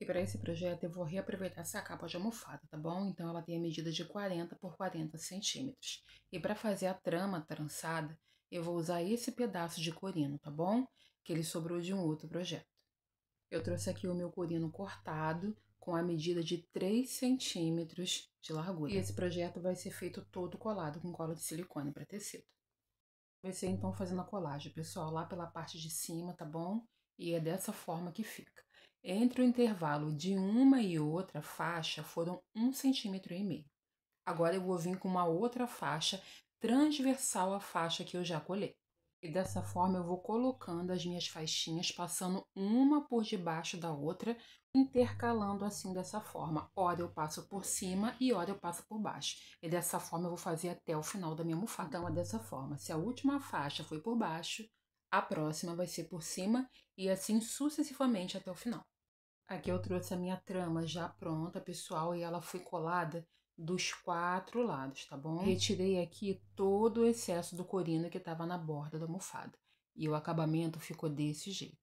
E para esse projeto eu vou reaproveitar essa capa de almofada, tá bom? Então ela tem a medida de 40 por 40 centímetros. E para fazer a trama trançada, eu vou usar esse pedaço de corino, tá bom? Que ele sobrou de um outro projeto. Eu trouxe aqui o meu corino cortado com a medida de 3 centímetros de largura. E esse projeto vai ser feito todo colado com cola de silicone para tecido. Comecei então fazendo a colagem, pessoal, lá pela parte de cima, tá bom? E é dessa forma que fica. Entre o intervalo de uma e outra faixa foram um centímetro e meio. Agora eu vou vir com uma outra faixa transversal à faixa que eu já colhei. E dessa forma eu vou colocando as minhas faixinhas, passando uma por debaixo da outra, intercalando assim dessa forma. Ora eu passo por cima e ora eu passo por baixo. E dessa forma eu vou fazer até o final da minha almofada. Então é dessa forma. Se a última faixa foi por baixo, a próxima vai ser por cima e assim sucessivamente até o final. Aqui eu trouxe a minha trama já pronta, pessoal, e ela foi colada dos quatro lados, tá bom? Retirei aqui todo o excesso do corino que estava na borda da almofada. E o acabamento ficou desse jeito.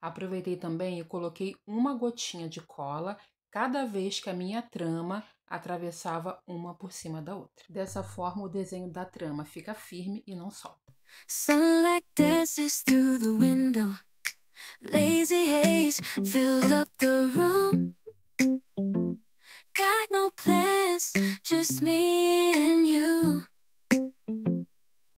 Aproveitei também e coloquei uma gotinha de cola cada vez que a minha trama atravessava uma por cima da outra. Dessa forma, o desenho da trama fica firme e não solta. Sunlight dances through the window. Lazy haze fills up the room. Got no plans, just me